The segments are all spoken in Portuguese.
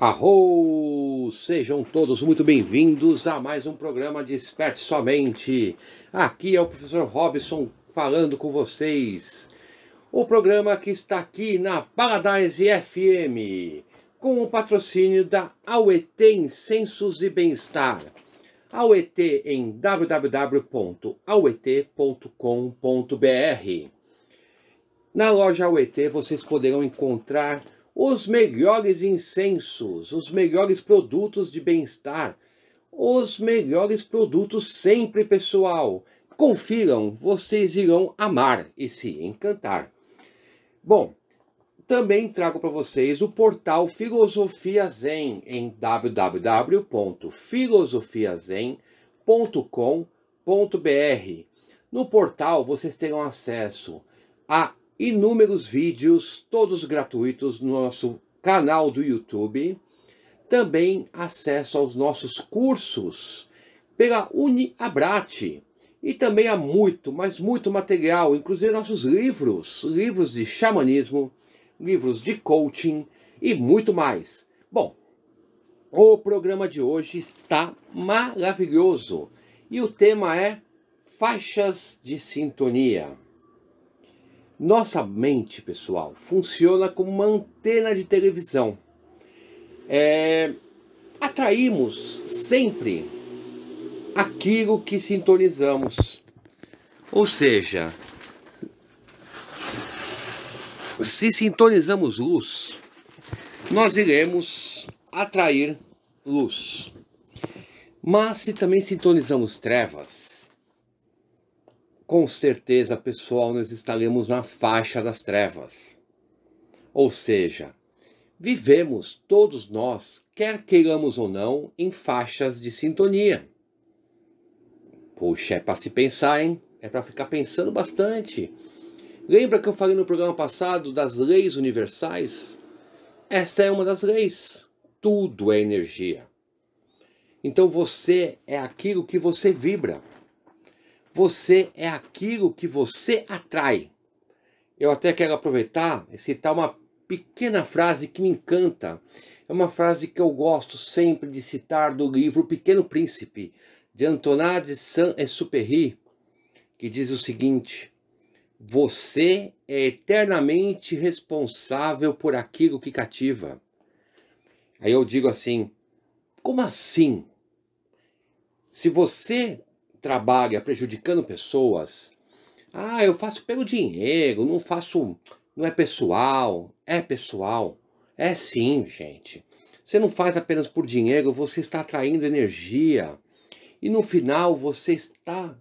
Arro! Sejam todos muito bem-vindos a mais um programa Desperte Somente. Aqui é o professor Robson falando com vocês. O programa que está aqui na Paradise FM, com o patrocínio da Auetem Censos e Bem-Estar. AUET em www.auet.com.br. Na loja AUET vocês poderão encontrar os melhores incensos, os melhores produtos de bem-estar, os melhores produtos sempre, pessoal. Confiram, vocês irão amar e se encantar. Bom, também trago para vocês o portal Filosofia Zen em www.filosofiazen.com.br. No portal vocês terão acesso a inúmeros vídeos, todos gratuitos no nosso canal do YouTube, também acesso aos nossos cursos pela UniAbrate e também a muito, mas muito material, inclusive nossos livros, livros de xamanismo, livros de coaching e muito mais. Bom, o programa de hoje está maravilhoso e o tema é faixas de sintonia. Nossa mente, pessoal, funciona como uma antena de televisão. É, atraímos sempre aquilo que sintonizamos. Ou seja, se sintonizamos luz, nós iremos atrair luz. Mas se também sintonizamos trevas, com certeza, pessoal, nós estaremos na faixa das trevas. Ou seja, vivemos todos nós, quer queiramos ou não, em faixas de sintonia. Puxa, é para se pensar, hein? É para ficar pensando bastante. Lembra que eu falei no programa passado das leis universais? Essa é uma das leis. Tudo é energia. Então você é aquilo que você vibra. Você é aquilo que você atrai. Eu até quero aproveitar e citar uma pequena frase que me encanta. É uma frase que eu gosto sempre de citar do livro o Pequeno Príncipe, de Antonin de Saint-Exupéry, que diz o seguinte: você é eternamente responsável por aquilo que cativa. Aí eu digo assim: como assim? Se você trabalha prejudicando pessoas, ah, eu faço pelo dinheiro, não faço, não é pessoal, é pessoal. É sim, gente. Você não faz apenas por dinheiro, você está atraindo energia. E no final você está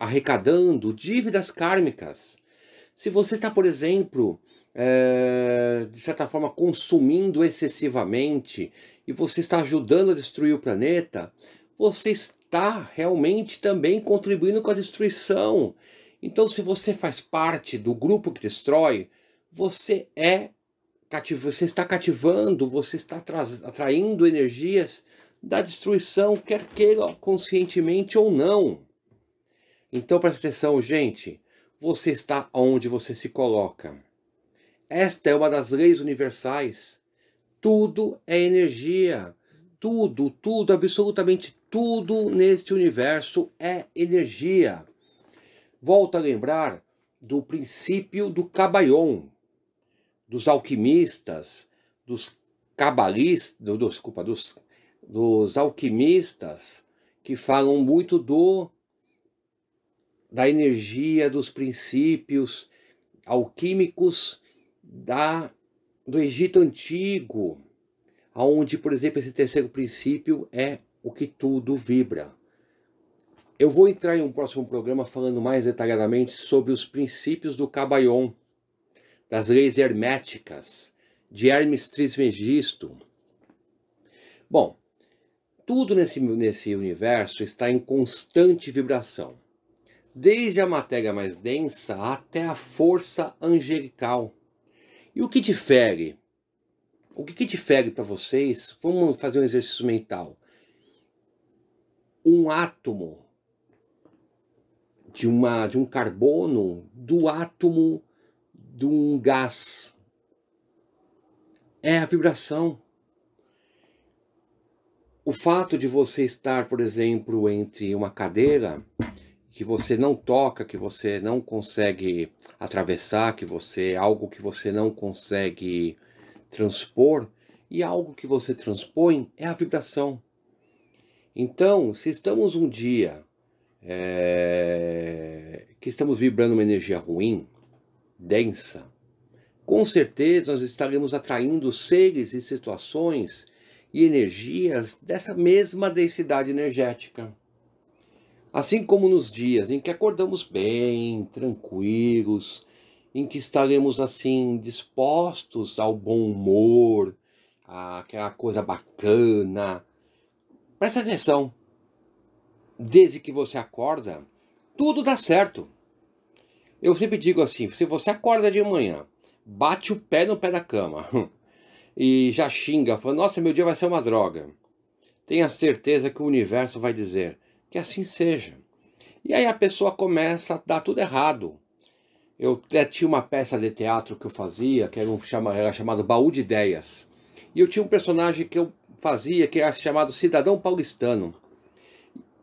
arrecadando dívidas kármicas se você está, por exemplo, é, de certa forma consumindo excessivamente e você está ajudando a destruir o planeta, você está realmente também contribuindo com a destruição. Então, se você faz parte do grupo que destrói, você é você está cativando, você está atraindo energias da destruição, quer queira conscientemente ou não. Então presta atenção, gente. Você está onde você se coloca. Esta é uma das leis universais. Tudo é energia. Tudo, tudo, absolutamente tudo neste universo é energia. Volto a lembrar do princípio do Cabaion, dos alquimistas, dos cabalistas, desculpa, dos, dos alquimistas que falam muito do da energia dos princípios alquímicos da do Egito antigo, aonde, por exemplo, esse terceiro princípio é o que tudo vibra. Eu vou entrar em um próximo programa falando mais detalhadamente sobre os princípios do Cabayon, das leis herméticas, de Hermes Trismegisto. Bom, tudo nesse, nesse universo está em constante vibração desde a matéria mais densa até a força angelical. E o que difere? O que, que difere para vocês? Vamos fazer um exercício mental. Um átomo de, uma, de um carbono do átomo de um gás. É a vibração. O fato de você estar, por exemplo, entre uma cadeira que você não toca, que você não consegue atravessar, que você algo que você não consegue transpor e algo que você transpõe é a vibração. Então, se estamos um dia é, que estamos vibrando uma energia ruim, densa, com certeza nós estaremos atraindo seres e situações e energias dessa mesma densidade energética. Assim como nos dias em que acordamos bem, tranquilos, em que estaremos assim dispostos ao bom humor, àquela coisa bacana. Presta atenção. Desde que você acorda, tudo dá certo. Eu sempre digo assim: se você acorda de manhã, bate o pé no pé da cama e já xinga, falando, nossa, meu dia vai ser uma droga. Tenha certeza que o universo vai dizer: que assim seja. E aí a pessoa começa a dar tudo errado. Eu até tinha uma peça de teatro que eu fazia, que era, um, era chamado Baú de Ideias. E eu tinha um personagem que eu fazia, que era chamado Cidadão Paulistano.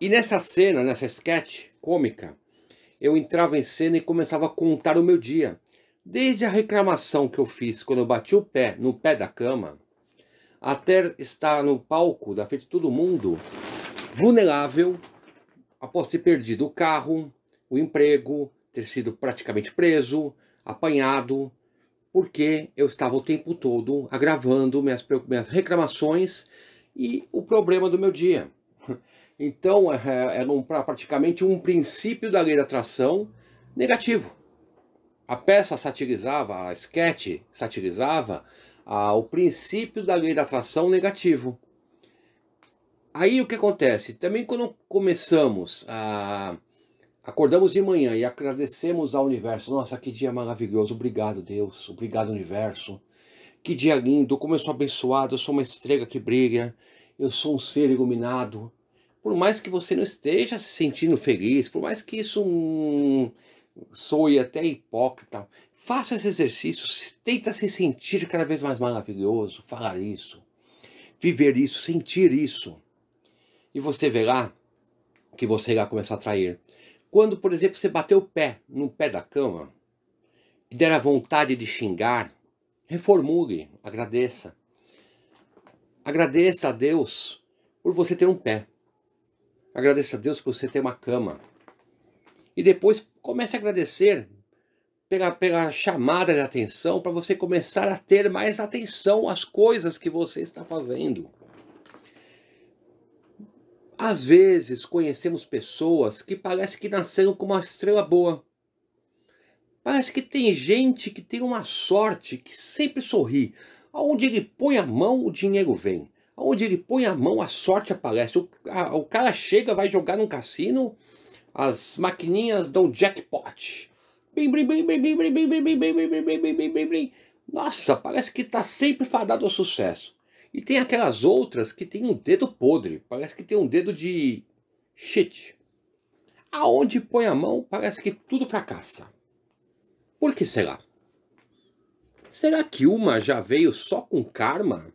E nessa cena, nessa sketch cômica, eu entrava em cena e começava a contar o meu dia. Desde a reclamação que eu fiz quando eu bati o pé no pé da cama, até estar no palco, da frente de todo mundo, vulnerável, após ter perdido o carro, o emprego, ter sido praticamente preso, apanhado, porque eu estava o tempo todo agravando minhas, minhas reclamações e o problema do meu dia. Então, eh, eh, era um, praticamente um princípio da lei da atração negativo. A peça satirizava, a sketch satirizava ah, o princípio da lei da atração negativo. Aí o que acontece? Também quando começamos a. Acordamos de manhã e agradecemos ao universo. Nossa, que dia maravilhoso. Obrigado, Deus. Obrigado, universo. Que dia lindo. Como eu sou abençoado. Eu sou uma estrela que brilha. Eu sou um ser iluminado. Por mais que você não esteja se sentindo feliz, por mais que isso hum, soe até hipócrita, faça esse exercício. Tenta se sentir cada vez mais maravilhoso. Falar isso. Viver isso. Sentir isso e você verá que você irá começar a trair. Quando, por exemplo, você bater o pé no pé da cama e der a vontade de xingar, reformule, agradeça. Agradeça a Deus por você ter um pé. Agradeça a Deus por você ter uma cama. E depois comece a agradecer pela, pela chamada de atenção para você começar a ter mais atenção às coisas que você está fazendo. Às vezes conhecemos pessoas que parece que nasceram com uma estrela boa. Parece que tem gente que tem uma sorte que sempre sorri. Aonde ele põe a mão, o dinheiro vem. Aonde ele põe a mão, a sorte aparece. O, a, o cara chega, vai jogar num cassino, as maquininhas dão jackpot. Nossa, parece que está sempre fadado ao sucesso. E tem aquelas outras que tem um dedo podre, parece que tem um dedo de shit. Aonde põe a mão, parece que tudo fracassa. Por que será? Será que uma já veio só com karma?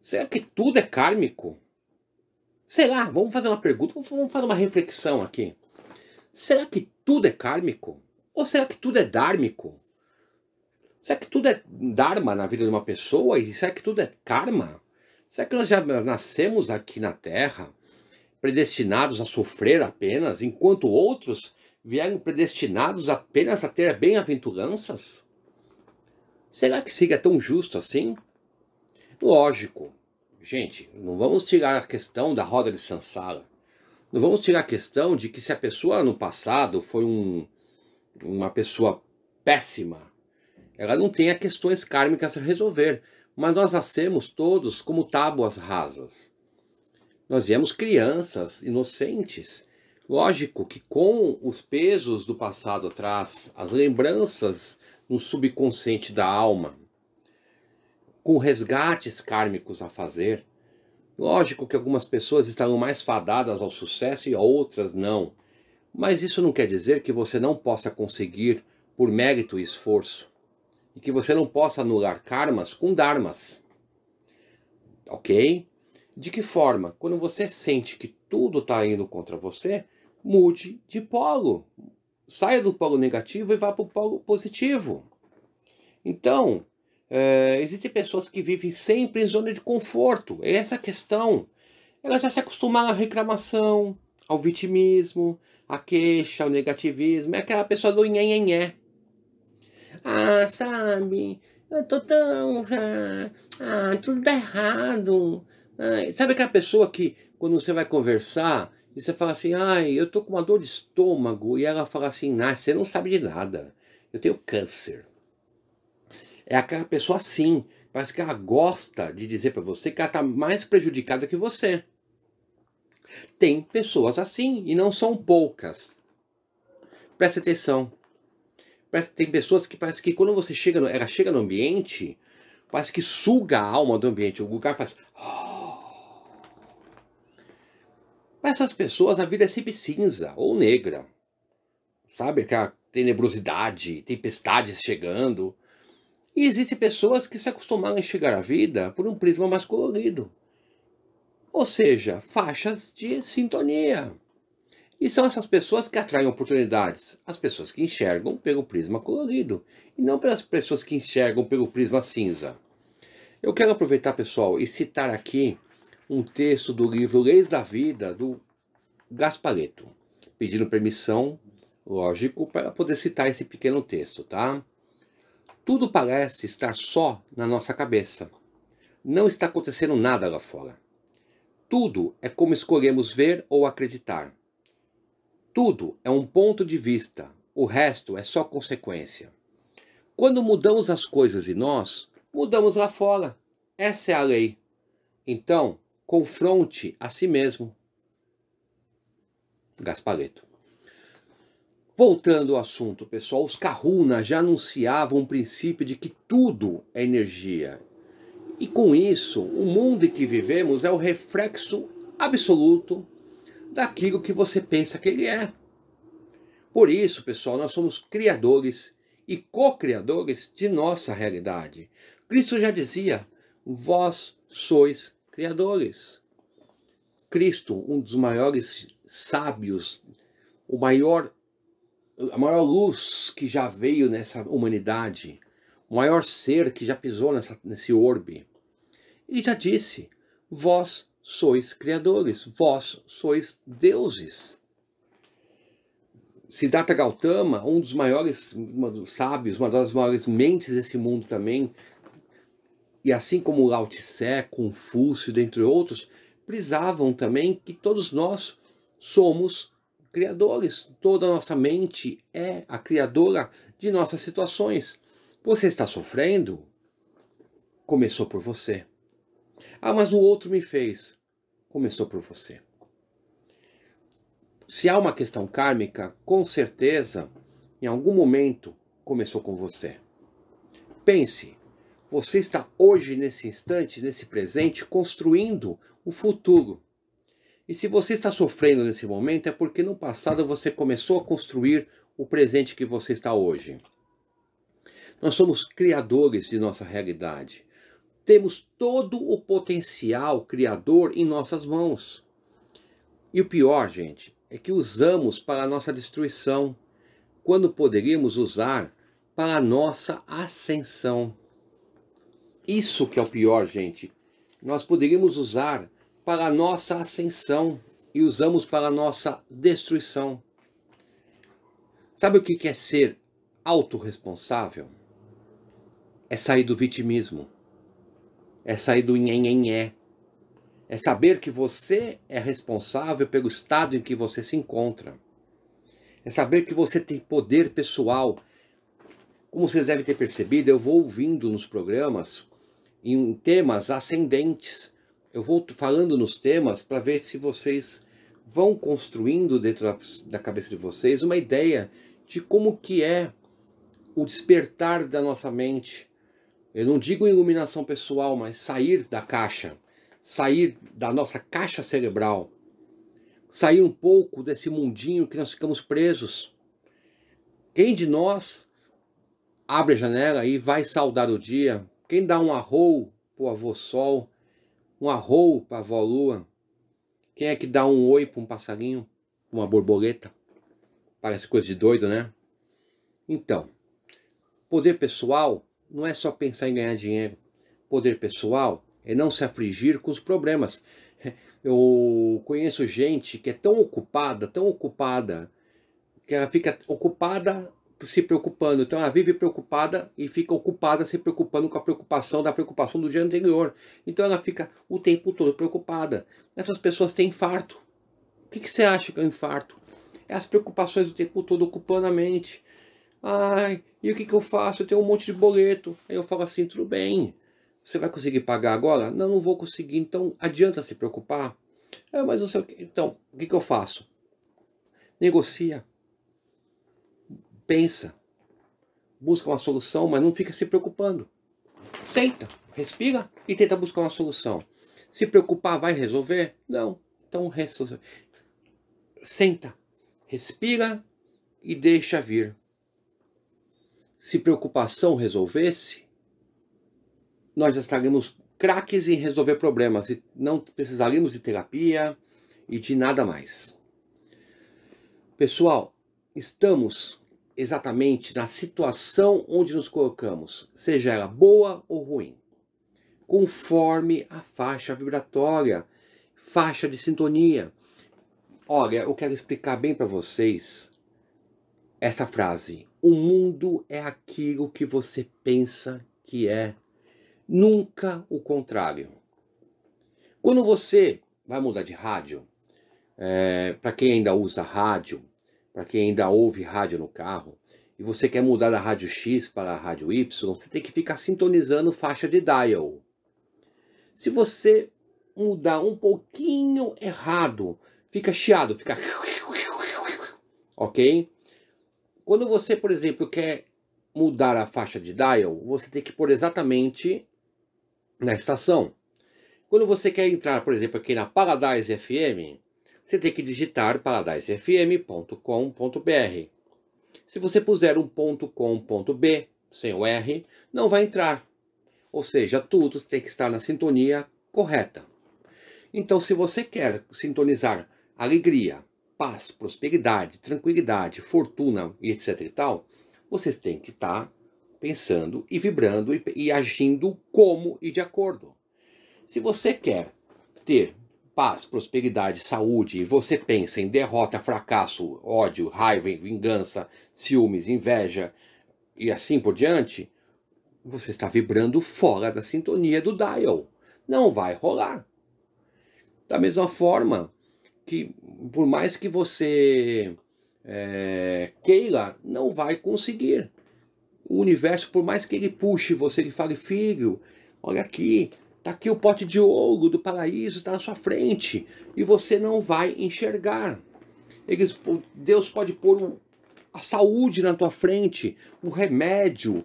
Será que tudo é kármico? Sei lá, vamos fazer uma pergunta, vamos fazer uma reflexão aqui. Será que tudo é kármico? Ou será que tudo é dármico? Será que tudo é Dharma na vida de uma pessoa? E será que tudo é karma? Será que nós já nascemos aqui na Terra predestinados a sofrer apenas, enquanto outros vieram predestinados apenas a ter bem-aventuranças? Será que siga tão justo assim? Lógico, gente, não vamos tirar a questão da roda de Sansara. Não vamos tirar a questão de que se a pessoa no passado foi um, uma pessoa péssima, ela não tem questões kármicas a resolver, mas nós nascemos todos como tábuas rasas. Nós viemos crianças inocentes. Lógico que com os pesos do passado atrás, as lembranças no subconsciente da alma, com resgates kármicos a fazer, lógico que algumas pessoas estarão mais fadadas ao sucesso e outras não. Mas isso não quer dizer que você não possa conseguir por mérito e esforço e que você não possa anular karmas com dharmas. Ok? De que forma? Quando você sente que tudo está indo contra você, mude de polo. Saia do polo negativo e vá para o polo positivo. Então, é, existem pessoas que vivem sempre em zona de conforto. É essa questão. Elas já se acostumaram à reclamação, ao vitimismo, à queixa, ao negativismo. É aquela pessoa do nhenhenhé. Ah, sabe? Eu tô tão. Ah, ah tudo dá errado. Ah, sabe aquela pessoa que, quando você vai conversar, e você fala assim, ai, eu tô com uma dor de estômago, e ela fala assim, ah, você não sabe de nada, eu tenho câncer. É aquela pessoa assim, parece que ela gosta de dizer para você que ela tá mais prejudicada que você. Tem pessoas assim, e não são poucas. Presta atenção. Parece tem pessoas que parece que quando você chega no, ela chega no ambiente, parece que suga a alma do ambiente. O lugar faz. Para essas pessoas a vida é sempre cinza ou negra. Sabe? Aquela tenebrosidade, tempestades chegando. E existem pessoas que se acostumaram a enxergar a vida por um prisma mais colorido. Ou seja, faixas de sintonia. E são essas pessoas que atraem oportunidades. As pessoas que enxergam pelo prisma colorido e não pelas pessoas que enxergam pelo prisma cinza. Eu quero aproveitar, pessoal, e citar aqui um texto do livro Leis da Vida, do Gaspareto, pedindo permissão, lógico, para poder citar esse pequeno texto, tá? Tudo parece estar só na nossa cabeça. Não está acontecendo nada lá fora. Tudo é como escolhemos ver ou acreditar. Tudo é um ponto de vista, o resto é só consequência. Quando mudamos as coisas em nós, mudamos lá fora. Essa é a lei. Então, confronte a si mesmo. Gaspareto. Voltando ao assunto, pessoal, os Kahunas já anunciavam o um princípio de que tudo é energia. E com isso, o mundo em que vivemos é o reflexo absoluto daquilo que você pensa que ele é. Por isso, pessoal, nós somos criadores e co-criadores de nossa realidade. Cristo já dizia: vós sois criadores. Cristo, um dos maiores sábios, o maior, a maior luz que já veio nessa humanidade, o maior ser que já pisou nessa, nesse orbe, ele já disse: vós sois criadores, vós sois deuses. Siddhartha Gautama, um dos maiores dos sábios, uma das maiores mentes desse mundo também, e assim como Lao Tse, Confúcio, dentre outros, prisavam também que todos nós somos criadores. Toda a nossa mente é a criadora de nossas situações. Você está sofrendo? Começou por você. Ah, mas o outro me fez. Começou por você. Se há uma questão kármica, com certeza, em algum momento, começou com você. Pense, você está hoje, nesse instante, nesse presente, construindo o futuro. E se você está sofrendo nesse momento, é porque no passado você começou a construir o presente que você está hoje. Nós somos criadores de nossa realidade. Temos todo o potencial criador em nossas mãos. E o pior, gente, é que usamos para a nossa destruição, quando poderíamos usar para a nossa ascensão. Isso que é o pior, gente. Nós poderíamos usar para a nossa ascensão e usamos para a nossa destruição. Sabe o que é ser autorresponsável? É sair do vitimismo. É sair do nhenhenhé. É saber que você é responsável pelo estado em que você se encontra. É saber que você tem poder pessoal. Como vocês devem ter percebido, eu vou ouvindo nos programas em temas ascendentes. Eu vou falando nos temas para ver se vocês vão construindo dentro da cabeça de vocês uma ideia de como que é o despertar da nossa mente, eu não digo iluminação pessoal, mas sair da caixa, sair da nossa caixa cerebral, sair um pouco desse mundinho que nós ficamos presos. Quem de nós abre a janela e vai saudar o dia? Quem dá um arrou pro avô sol, um arrou pra avó lua? Quem é que dá um oi para um passarinho, uma borboleta? Parece coisa de doido, né? Então, poder pessoal não é só pensar em ganhar dinheiro. Poder pessoal é não se afligir com os problemas. Eu conheço gente que é tão ocupada, tão ocupada, que ela fica ocupada se preocupando. Então ela vive preocupada e fica ocupada se preocupando com a preocupação da preocupação do dia anterior. Então ela fica o tempo todo preocupada. Essas pessoas têm infarto. O que, que você acha que é um infarto? É as preocupações o tempo todo ocupando a mente. Ai, e o que, que eu faço? Eu tenho um monte de boleto. Aí eu falo assim: tudo bem, você vai conseguir pagar agora? Não, não vou conseguir. Então adianta se preocupar. É, mas não sei o que. Então, o que, que eu faço? Negocia. Pensa. Busca uma solução, mas não fica se preocupando. Senta, respira e tenta buscar uma solução. Se preocupar, vai resolver? Não. Então, resolve. senta, respira e deixa vir se preocupação resolvesse, nós estaríamos craques em resolver problemas e não precisaríamos de terapia e de nada mais. Pessoal, estamos exatamente na situação onde nos colocamos, seja ela boa ou ruim, conforme a faixa vibratória, faixa de sintonia. Olha, eu quero explicar bem para vocês essa frase: O mundo é aquilo que você pensa que é, nunca o contrário. Quando você vai mudar de rádio, é, para quem ainda usa rádio, para quem ainda ouve rádio no carro, e você quer mudar da rádio X para a rádio Y, você tem que ficar sintonizando faixa de dial. Se você mudar um pouquinho errado, fica chiado, fica. Ok? Quando você, por exemplo, quer mudar a faixa de dial, você tem que pôr exatamente na estação. Quando você quer entrar, por exemplo, aqui na Paradise FM, você tem que digitar paradisefm.com.br. Se você puser um .com.b sem o R, não vai entrar. Ou seja, tudo tem que estar na sintonia correta. Então, se você quer sintonizar alegria paz, prosperidade, tranquilidade, fortuna e etc e tal, vocês têm que estar tá pensando e vibrando e, e agindo como e de acordo. Se você quer ter paz, prosperidade, saúde, e você pensa em derrota, fracasso, ódio, raiva, vingança, ciúmes, inveja e assim por diante, você está vibrando fora da sintonia do dial. Não vai rolar. Da mesma forma, que por mais que você é, queira, não vai conseguir. O universo, por mais que ele puxe você, ele fale, filho, olha aqui, tá aqui o pote de ouro do paraíso, está na sua frente, e você não vai enxergar. Eles, Deus pode pôr a saúde na tua frente, o remédio,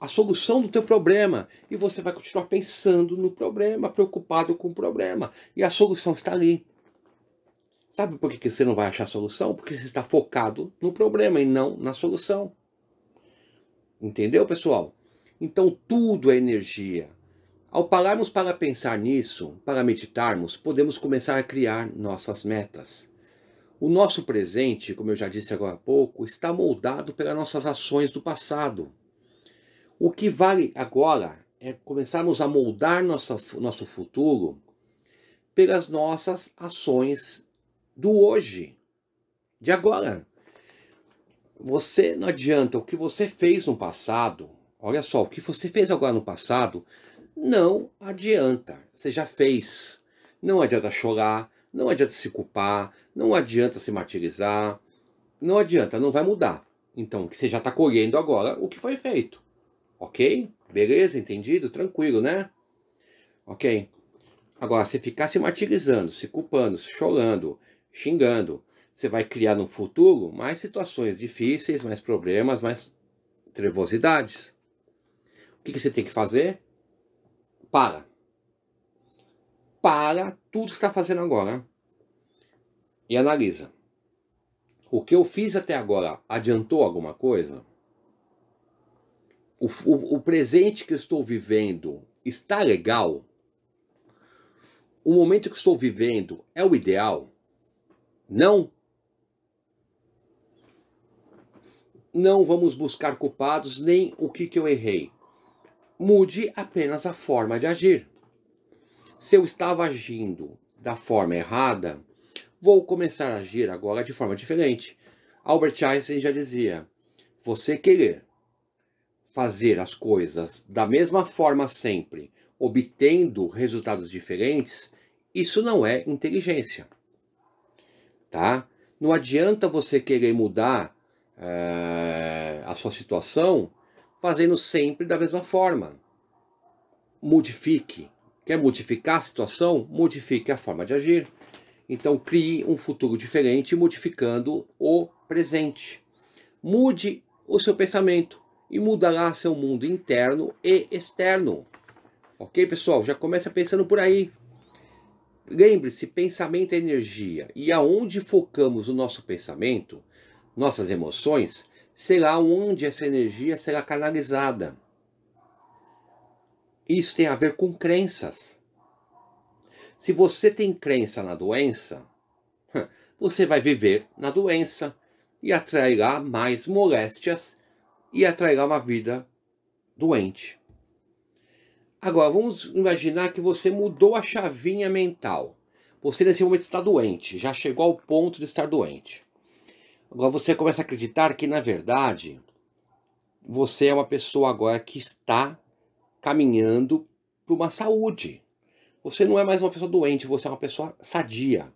a solução do teu problema e você vai continuar pensando no problema, preocupado com o problema e a solução está ali. Sabe por que você não vai achar solução? Porque você está focado no problema e não na solução. Entendeu, pessoal? Então tudo é energia. Ao pararmos para pensar nisso, para meditarmos, podemos começar a criar nossas metas. O nosso presente, como eu já disse agora há pouco, está moldado pelas nossas ações do passado. O que vale agora é começarmos a moldar nossa, nosso futuro pelas nossas ações do hoje, de agora. Você não adianta o que você fez no passado, olha só, o que você fez agora no passado, não adianta. Você já fez. Não adianta chorar, não adianta se culpar, não adianta se martirizar, não adianta, não vai mudar. Então, você já está colhendo agora o que foi feito. Ok? Beleza? Entendido? Tranquilo, né? Ok. Agora, se ficar se martirizando, se culpando, se chorando xingando. Você vai criar no futuro mais situações difíceis, mais problemas, mais trevosidades. O que, que você tem que fazer? Para. Para tudo que está fazendo agora e analisa. O que eu fiz até agora adiantou alguma coisa? O, o, o, presente que eu estou vivendo está legal? O momento que estou vivendo é o ideal? Não. Não vamos buscar culpados nem o que, que eu errei. Mude apenas a forma de agir. Se eu estava agindo da forma errada, vou começar a agir agora de forma diferente. Albert Einstein já dizia: você querer fazer as coisas da mesma forma sempre, obtendo resultados diferentes, isso não é inteligência tá? Não adianta você querer mudar é, a sua situação fazendo sempre da mesma forma. Modifique. Quer modificar a situação? Modifique a forma de agir. Então crie um futuro diferente modificando o presente. Mude o seu pensamento e mudará seu mundo interno e externo. Ok, pessoal? Já começa pensando por aí. Lembre-se, pensamento é energia, e aonde focamos o nosso pensamento, nossas emoções, será onde essa energia será canalizada. Isso tem a ver com crenças. Se você tem crença na doença, você vai viver na doença e atrairá mais moléstias e atrairá uma vida doente. Agora, vamos imaginar que você mudou a chavinha mental. Você nesse momento está doente, já chegou ao ponto de estar doente. Agora você começa a acreditar que, na verdade, você é uma pessoa agora que está caminhando para uma saúde. Você não é mais uma pessoa doente, você é uma pessoa sadia.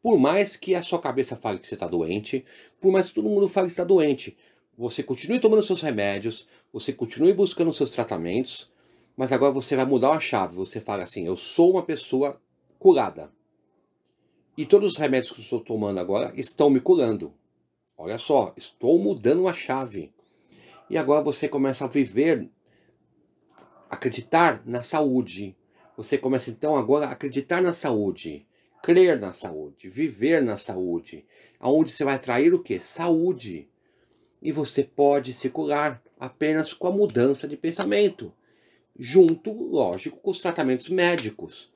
Por mais que a sua cabeça fale que você está doente, por mais que todo mundo fale que está doente, você continue tomando seus remédios, você continue buscando seus tratamentos, mas agora você vai mudar a chave. Você fala assim: eu sou uma pessoa curada. E todos os remédios que eu estou tomando agora estão me curando. Olha só, estou mudando a chave. E agora você começa a viver, acreditar na saúde. Você começa então agora a acreditar na saúde, crer na saúde, viver na saúde. Aonde você vai atrair o que? Saúde. E você pode se curar apenas com a mudança de pensamento junto, lógico, com os tratamentos médicos.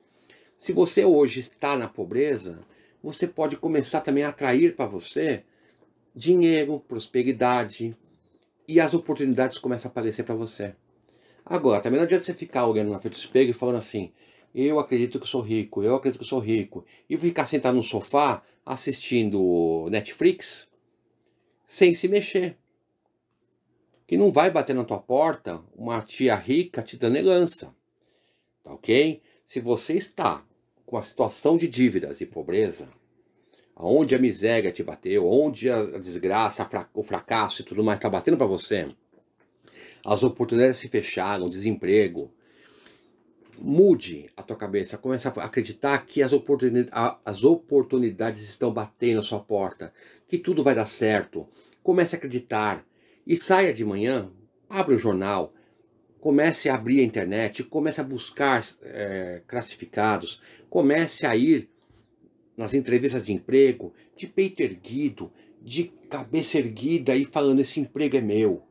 Se você hoje está na pobreza, você pode começar também a atrair para você dinheiro, prosperidade e as oportunidades começam a aparecer para você. Agora, também não adianta você ficar olhando na frente do espelho e falando assim: eu acredito que sou rico, eu acredito que sou rico, e ficar sentado no sofá assistindo Netflix sem se mexer. E não vai bater na tua porta uma tia rica te dando herança. Tá ok? Se você está com a situação de dívidas e pobreza, aonde a miséria te bateu, onde a desgraça, o fracasso e tudo mais está batendo para você, as oportunidades se fecharam, desemprego. Mude a tua cabeça, comece a acreditar que as, oportunidades, as oportunidades estão batendo na sua porta, que tudo vai dar certo. Comece a acreditar, e saia de manhã, abre o jornal, comece a abrir a internet, comece a buscar é, classificados, comece a ir nas entrevistas de emprego de peito erguido, de cabeça erguida e falando: esse emprego é meu.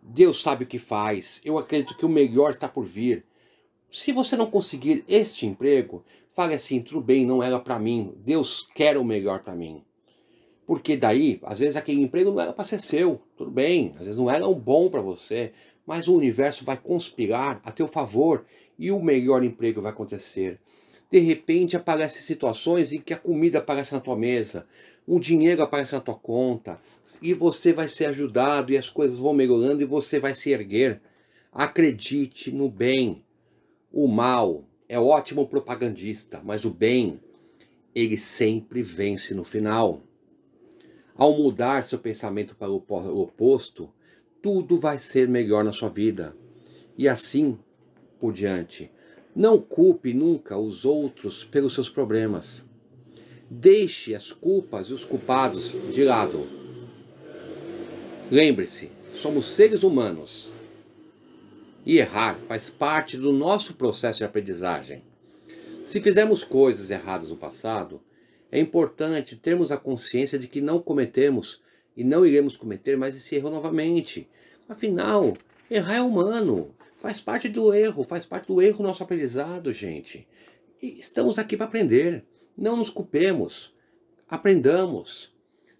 Deus sabe o que faz. Eu acredito que o melhor está por vir. Se você não conseguir este emprego, fale assim: tudo bem, não era para mim. Deus quer o melhor para mim. Porque daí, às vezes aquele emprego não era para ser seu, tudo bem, às vezes não era um bom para você, mas o universo vai conspirar a teu favor e o melhor emprego vai acontecer. De repente aparecem situações em que a comida aparece na tua mesa, o dinheiro aparece na tua conta, e você vai ser ajudado e as coisas vão melhorando e você vai se erguer. Acredite no bem. O mal é ótimo propagandista, mas o bem, ele sempre vence no final. Ao mudar seu pensamento para o oposto, tudo vai ser melhor na sua vida. E assim por diante. Não culpe nunca os outros pelos seus problemas. Deixe as culpas e os culpados de lado. Lembre-se, somos seres humanos. E errar faz parte do nosso processo de aprendizagem. Se fizermos coisas erradas no passado, é importante termos a consciência de que não cometemos e não iremos cometer mais esse erro novamente. Afinal, errar é humano, faz parte do erro, faz parte do erro nosso aprendizado, gente. E estamos aqui para aprender. Não nos culpemos, aprendamos.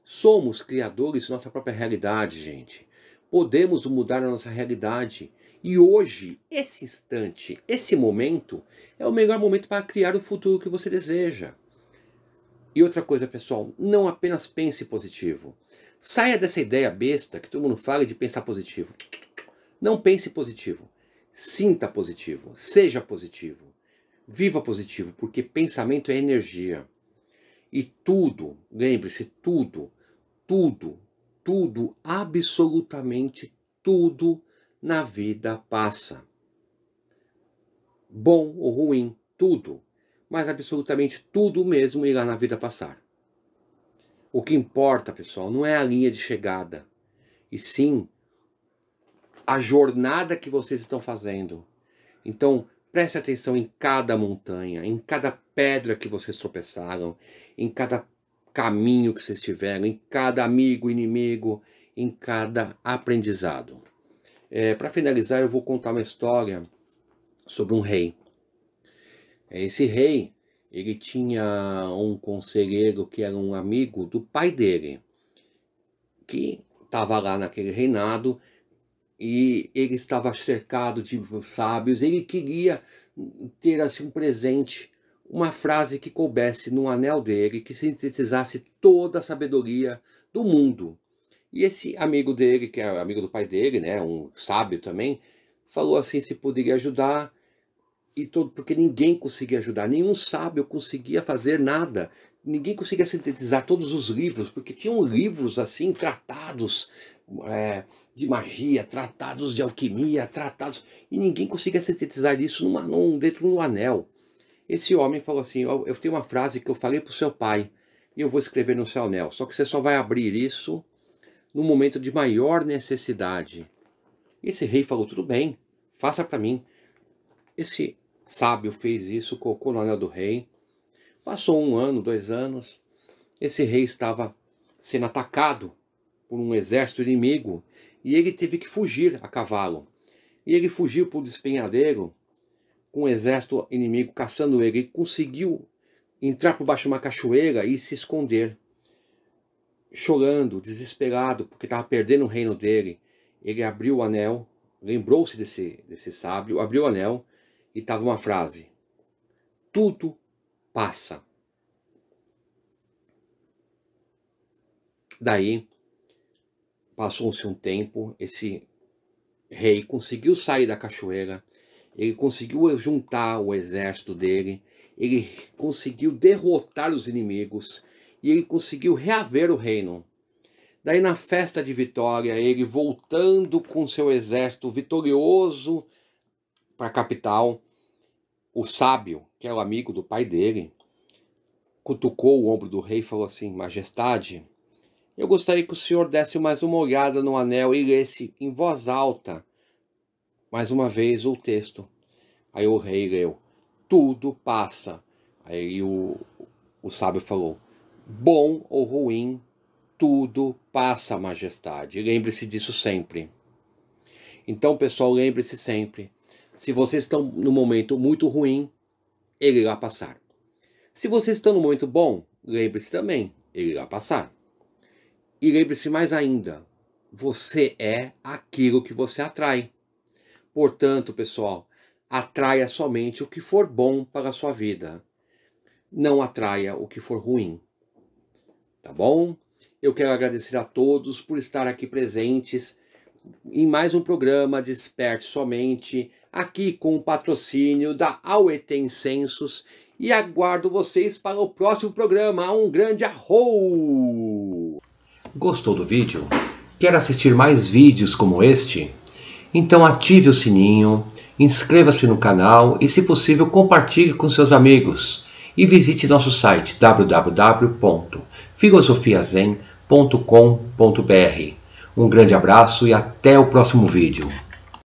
Somos criadores de nossa própria realidade, gente. Podemos mudar a nossa realidade. E hoje, esse instante, esse momento, é o melhor momento para criar o futuro que você deseja. E outra coisa, pessoal, não apenas pense positivo. Saia dessa ideia besta que todo mundo fala de pensar positivo. Não pense positivo. Sinta positivo. Seja positivo. Viva positivo, porque pensamento é energia. E tudo, lembre-se, tudo, tudo, tudo, absolutamente tudo na vida passa. Bom ou ruim, tudo mas absolutamente tudo mesmo irá na vida passar. O que importa, pessoal, não é a linha de chegada, e sim a jornada que vocês estão fazendo. Então, preste atenção em cada montanha, em cada pedra que vocês tropeçaram, em cada caminho que vocês tiveram, em cada amigo, inimigo, em cada aprendizado. É, Para finalizar, eu vou contar uma história sobre um rei. É, esse rei, ele tinha um conselheiro que era um amigo do pai dele, que estava lá naquele reinado e ele estava cercado de sábios. Ele queria ter assim um presente, uma frase que coubesse no anel dele, que sintetizasse toda a sabedoria do mundo. E esse amigo dele, que é amigo do pai dele, né, um sábio também, falou assim se poderia ajudar e todo porque ninguém conseguia ajudar, nenhum sábio conseguia fazer nada, ninguém conseguia sintetizar todos os livros, porque tinham livros assim, tratados é, de magia, tratados de alquimia, tratados, e ninguém conseguia sintetizar isso numa, num, dentro de um anel. Esse homem falou assim: eu, eu tenho uma frase que eu falei para o seu pai, e eu vou escrever no seu anel, só que você só vai abrir isso no momento de maior necessidade. Esse rei falou: tudo bem, faça para mim. Esse sábio fez isso colocou o anel do rei. Passou um ano, dois anos, esse rei estava sendo atacado por um exército inimigo e ele teve que fugir a cavalo. E ele fugiu para o despenhadeiro com o exército inimigo caçando ele e conseguiu entrar por baixo de uma cachoeira e se esconder, chorando, desesperado, porque estava perdendo o reino dele. Ele abriu o anel, lembrou-se desse, desse sábio, abriu o anel e estava uma frase: Tudo passa. Daí, passou-se um tempo, esse rei conseguiu sair da cachoeira, ele conseguiu juntar o exército dele, ele conseguiu derrotar os inimigos e ele conseguiu reaver o reino. Daí, na festa de vitória, ele voltando com seu exército vitorioso para a capital, o sábio, que é o amigo do pai dele, cutucou o ombro do rei e falou assim: Majestade, eu gostaria que o senhor desse mais uma olhada no anel e lesse em voz alta mais uma vez o texto. Aí o rei leu: Tudo passa. Aí o, o sábio falou: Bom ou ruim, tudo passa, majestade. Lembre-se disso sempre. Então, pessoal, lembre-se sempre. Se vocês estão no momento muito ruim, ele irá passar. Se vocês estão no momento bom, lembre-se também, ele irá passar. E lembre-se mais ainda, você é aquilo que você atrai. Portanto, pessoal, atraia somente o que for bom para a sua vida. Não atraia o que for ruim. Tá bom? Eu quero agradecer a todos por estar aqui presentes em mais um programa Desperte Somente aqui com o patrocínio da Auete Incensos e aguardo vocês para o próximo programa. Um grande arrou! Gostou do vídeo? Quer assistir mais vídeos como este? Então ative o sininho, inscreva-se no canal e, se possível, compartilhe com seus amigos. E visite nosso site www.filosofiazen.com.br. Um grande abraço e até o próximo vídeo.